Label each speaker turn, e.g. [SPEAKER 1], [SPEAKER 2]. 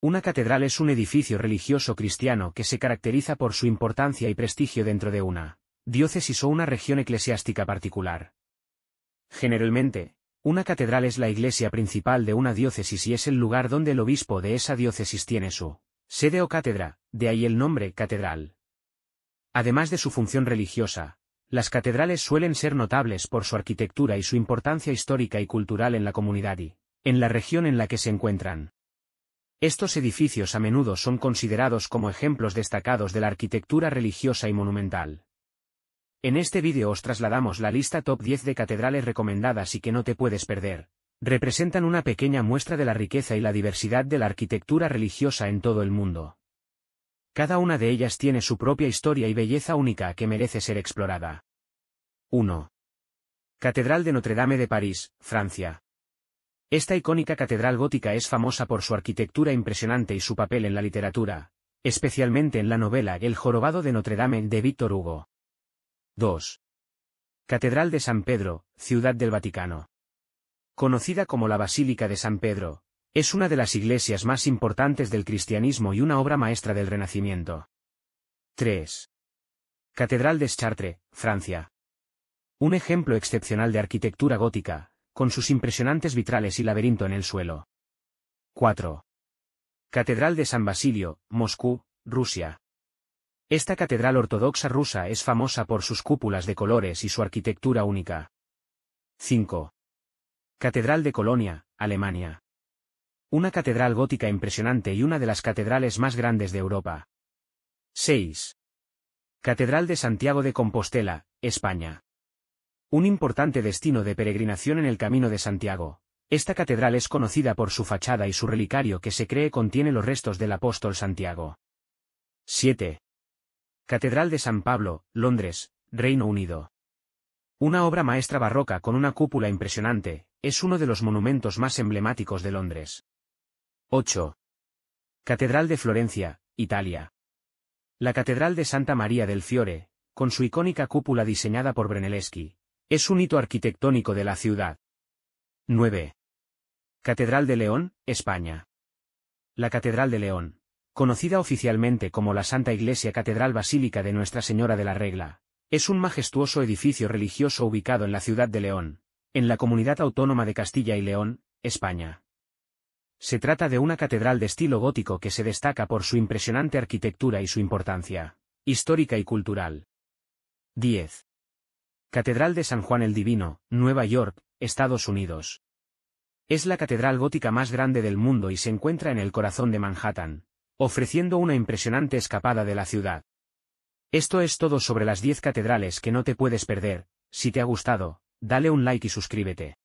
[SPEAKER 1] Una catedral es un edificio religioso cristiano que se caracteriza por su importancia y prestigio dentro de una diócesis o una región eclesiástica particular. Generalmente, una catedral es la iglesia principal de una diócesis y es el lugar donde el obispo de esa diócesis tiene su sede o cátedra, de ahí el nombre catedral. Además de su función religiosa, las catedrales suelen ser notables por su arquitectura y su importancia histórica y cultural en la comunidad y en la región en la que se encuentran. Estos edificios a menudo son considerados como ejemplos destacados de la arquitectura religiosa y monumental. En este vídeo os trasladamos la lista top 10 de catedrales recomendadas y que no te puedes perder. Representan una pequeña muestra de la riqueza y la diversidad de la arquitectura religiosa en todo el mundo. Cada una de ellas tiene su propia historia y belleza única que merece ser explorada. 1. Catedral de Notre Dame de París, Francia. Esta icónica catedral gótica es famosa por su arquitectura impresionante y su papel en la literatura, especialmente en la novela El jorobado de Notre Dame de Víctor Hugo. 2. Catedral de San Pedro, Ciudad del Vaticano. Conocida como la Basílica de San Pedro, es una de las iglesias más importantes del cristianismo y una obra maestra del Renacimiento. 3. Catedral de Chartres, Francia. Un ejemplo excepcional de arquitectura gótica, con sus impresionantes vitrales y laberinto en el suelo. 4. Catedral de San Basilio, Moscú, Rusia. Esta catedral ortodoxa rusa es famosa por sus cúpulas de colores y su arquitectura única. 5. Catedral de Colonia, Alemania. Una catedral gótica impresionante y una de las catedrales más grandes de Europa. 6. Catedral de Santiago de Compostela, España. Un importante destino de peregrinación en el Camino de Santiago. Esta catedral es conocida por su fachada y su relicario que se cree contiene los restos del apóstol Santiago. 7. Catedral de San Pablo, Londres, Reino Unido. Una obra maestra barroca con una cúpula impresionante, es uno de los monumentos más emblemáticos de Londres. 8. Catedral de Florencia, Italia. La Catedral de Santa María del Fiore, con su icónica cúpula diseñada por Brunelleschi, es un hito arquitectónico de la ciudad. 9. Catedral de León, España. La Catedral de León, conocida oficialmente como la Santa Iglesia Catedral Basílica de Nuestra Señora de la Regla, es un majestuoso edificio religioso ubicado en la ciudad de León, en la comunidad autónoma de Castilla y León, España. Se trata de una catedral de estilo gótico que se destaca por su impresionante arquitectura y su importancia, histórica y cultural. 10. Catedral de San Juan el Divino, Nueva York, Estados Unidos. Es la catedral gótica más grande del mundo y se encuentra en el corazón de Manhattan, ofreciendo una impresionante escapada de la ciudad. Esto es todo sobre las 10 catedrales que no te puedes perder, si te ha gustado, dale un like y suscríbete.